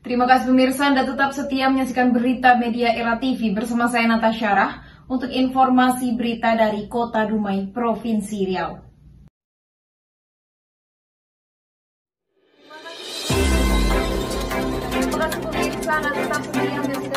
Terima kasih pemirsa Anda tetap setia menyaksikan berita media Era TV bersama saya Natasha Rah untuk informasi berita dari Kota Dumai, Provinsi Riau. Terima kasih pemirsa Anda tetap setia menyaksikan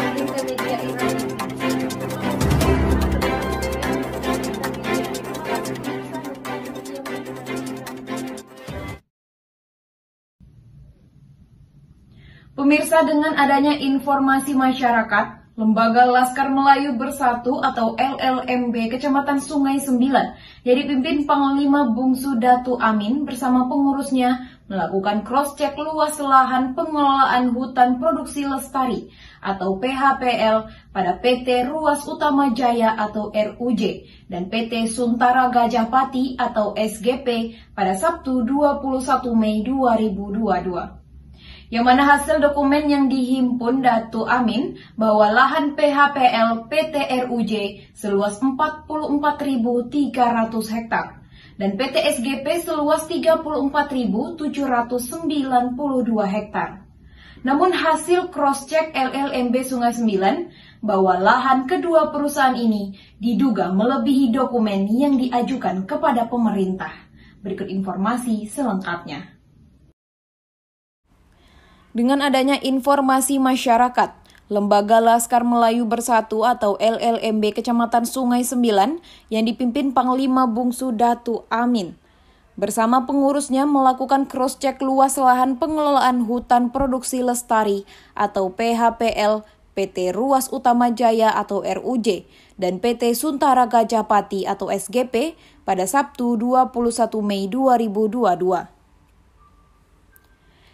Pemirsa dengan adanya informasi masyarakat, Lembaga Laskar Melayu Bersatu atau LLMB Kecamatan Sungai Sembilan, jadi pimpin Panglima Bungsu Datu Amin bersama pengurusnya melakukan cross-check luas lahan pengelolaan hutan produksi lestari atau PHPL pada PT Ruas Utama Jaya atau RUJ dan PT Suntara Gajah Pati atau SGP pada Sabtu 21 Mei 2022 yang mana hasil dokumen yang dihimpun Datu Amin bahwa lahan PHPL PT RUJ seluas 44.300 hektar dan PT SGP seluas 34.792 hektar. Namun hasil cross-check LLMB Sungai 9 bahwa lahan kedua perusahaan ini diduga melebihi dokumen yang diajukan kepada pemerintah. Berikut informasi selengkapnya. Dengan adanya informasi masyarakat, Lembaga Laskar Melayu Bersatu atau LLMB Kecamatan Sungai Sembilan yang dipimpin Panglima Bungsu Datu Amin bersama pengurusnya melakukan cross-check luas lahan pengelolaan hutan produksi lestari atau PHPL PT Ruas Utama Jaya atau RUJ dan PT Suntara Gajah Pati atau SGP pada Sabtu 21 Mei 2022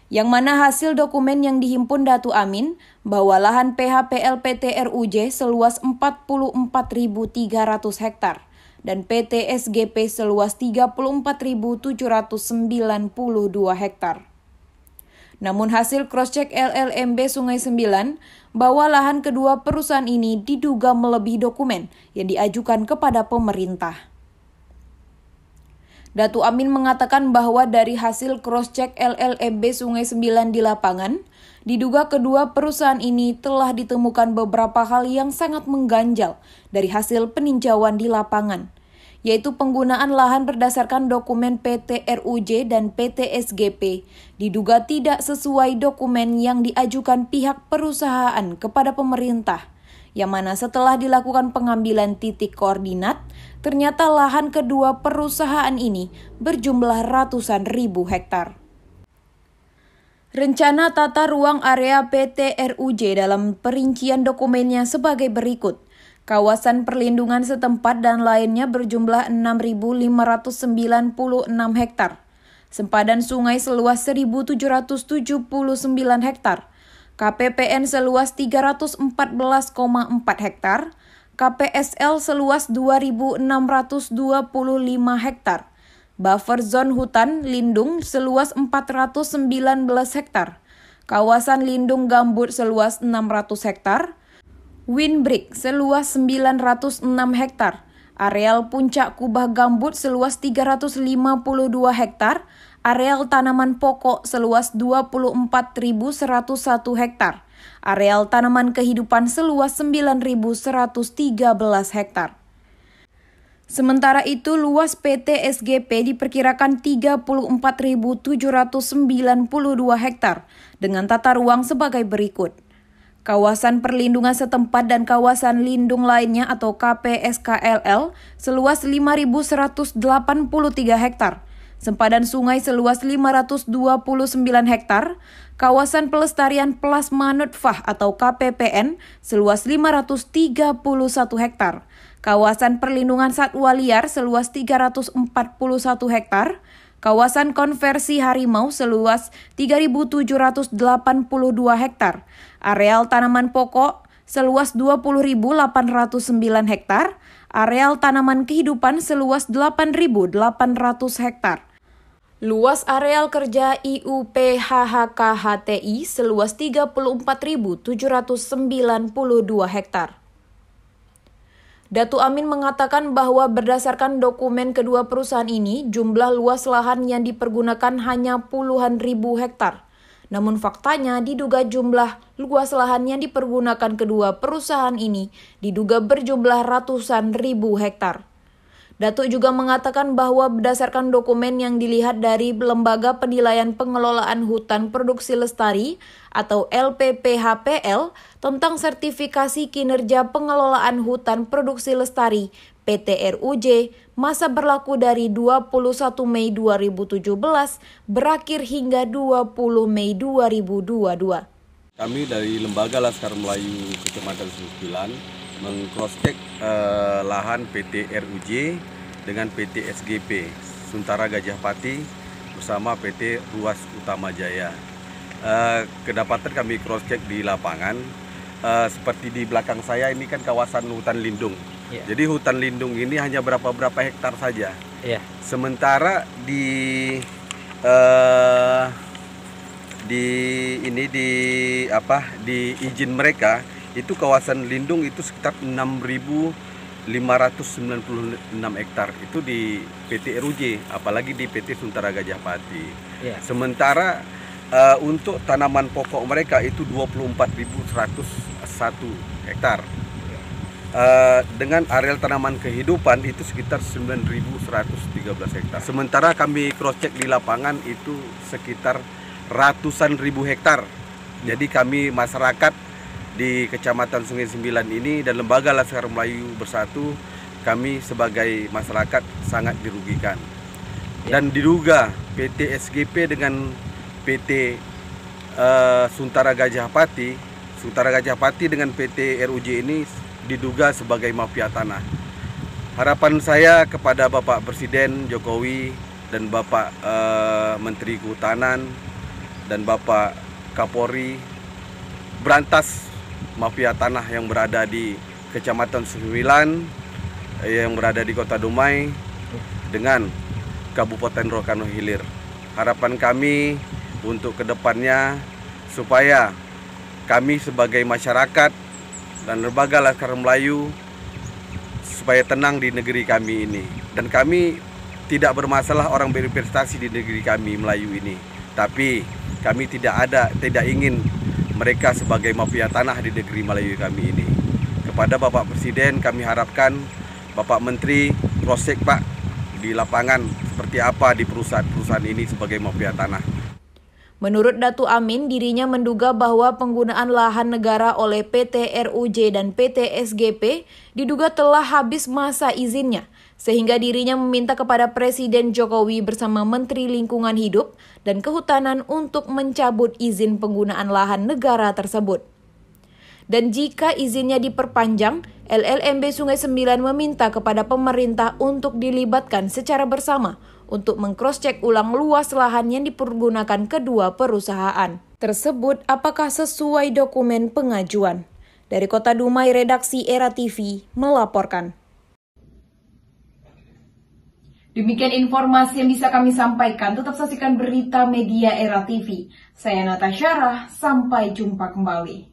yang mana hasil dokumen yang dihimpun Datu Amin bahwa lahan PHPLPT RUJ seluas 44.300 hektar dan PT SGP seluas 34.792 hektar. Namun hasil cross-check LLMB Sungai Sembilan bahwa lahan kedua perusahaan ini diduga melebihi dokumen yang diajukan kepada pemerintah. Datu Amin mengatakan bahwa dari hasil cross-check LLMB e Sungai Sembilan di lapangan, diduga kedua perusahaan ini telah ditemukan beberapa hal yang sangat mengganjal dari hasil peninjauan di lapangan yaitu penggunaan lahan berdasarkan dokumen PT RUJ dan PT SGP, diduga tidak sesuai dokumen yang diajukan pihak perusahaan kepada pemerintah yang mana setelah dilakukan pengambilan titik koordinat, ternyata lahan kedua perusahaan ini berjumlah ratusan ribu hektar. Rencana tata ruang area PT RUJ dalam perincian dokumennya sebagai berikut. Kawasan perlindungan setempat dan lainnya berjumlah 6.596 hektar. Sempadan sungai seluas 1.779 hektar. KPPN seluas 314,4 hektar, KPSL seluas 2.625 hektar, buffer zone hutan lindung seluas 419 hektar, kawasan lindung gambut seluas 600 hektar, windbreak seluas 906 hektar, areal puncak kubah gambut seluas 352 hektar, areal tanaman pokok seluas 24.101 hektar, areal tanaman kehidupan seluas 9.113 hektar. Sementara itu, luas PT SGP diperkirakan 34.792 hektar dengan tata ruang sebagai berikut. Kawasan perlindungan setempat dan kawasan lindung lainnya atau KPSKLL seluas 5.183 hektar sempadan sungai seluas 529 hektar, kawasan pelestarian plasma nutfah atau KPPN seluas 531 hektar, kawasan perlindungan satwa liar seluas 341 hektar, kawasan konversi harimau seluas 3.782 hektar, areal tanaman pokok seluas 20.809 hektar, areal tanaman kehidupan seluas 8.800 hektar. Luas areal kerja IUPHHKHTI seluas 34.792 hektar. Datu Amin mengatakan bahwa berdasarkan dokumen kedua perusahaan ini, jumlah luas lahan yang dipergunakan hanya puluhan ribu hektar. Namun faktanya diduga jumlah luas lahan yang dipergunakan kedua perusahaan ini diduga berjumlah ratusan ribu hektar. Datuk juga mengatakan bahwa berdasarkan dokumen yang dilihat dari Lembaga Penilaian Pengelolaan Hutan Produksi Lestari atau LPPHPL tentang sertifikasi kinerja pengelolaan hutan produksi lestari PT RUJ masa berlaku dari 21 Mei 2017 berakhir hingga 20 Mei 2022. Kami dari Lembaga Laskar Melayu Kecamatan Sembilan mengcrosscheck uh, eh, lahan PT RUJ dengan PT SGP Suntara Gajah Pati bersama PT Ruas Utama Jaya. Uh, kedapatan kami crosscheck di lapangan uh, seperti di belakang saya ini kan kawasan hutan lindung. Yeah. Jadi hutan lindung ini hanya berapa berapa hektar saja. Yeah. Sementara di uh, di ini di apa di izin mereka itu kawasan lindung itu sekitar 6.596 hektar itu di PT RUJ apalagi di PT Suntara Gajah Pati. Yeah. Sementara uh, untuk tanaman pokok mereka itu 24.101 hektar. Uh, dengan areal tanaman kehidupan itu sekitar 9.113 hektar. Sementara kami cross check di lapangan itu sekitar ratusan ribu hektar. Jadi kami masyarakat di Kecamatan Sungai Sembilan ini dan Lembaga Laskar Melayu Bersatu kami sebagai masyarakat sangat dirugikan. Ya. Dan diduga PT SGP dengan PT uh, eh, Suntara Gajah Pati, Suntara Gajah Pati dengan PT RUJ ini diduga sebagai mafia tanah. Harapan saya kepada Bapak Presiden Jokowi dan Bapak uh, Menteri Kehutanan dan Bapak Kapolri berantas mafia tanah yang berada di Kecamatan Sembilan eh, yang berada di Kota Dumai dengan Kabupaten Rokano Hilir. Harapan kami untuk kedepannya supaya kami sebagai masyarakat dan lembaga Laskar Melayu supaya tenang di negeri kami ini dan kami tidak bermasalah orang berinvestasi di negeri kami Melayu ini tapi kami tidak ada tidak ingin mereka sebagai mafia tanah di negeri Melayu kami ini. Kepada Bapak Presiden kami harapkan Bapak Menteri prosek Pak di lapangan seperti apa di perusahaan-perusahaan ini sebagai mafia tanah. Menurut Datu Amin, dirinya menduga bahwa penggunaan lahan negara oleh PT RUJ dan PT SGP diduga telah habis masa izinnya sehingga dirinya meminta kepada Presiden Jokowi bersama Menteri Lingkungan Hidup dan Kehutanan untuk mencabut izin penggunaan lahan negara tersebut. Dan jika izinnya diperpanjang, LLMB Sungai Sembilan meminta kepada pemerintah untuk dilibatkan secara bersama untuk mengcrosscheck ulang luas lahan yang dipergunakan kedua perusahaan tersebut apakah sesuai dokumen pengajuan. Dari Kota Dumai, Redaksi Era TV melaporkan. Demikian informasi yang bisa kami sampaikan. Tetap saksikan berita media Era TV. Saya Natasha Rah, sampai jumpa kembali.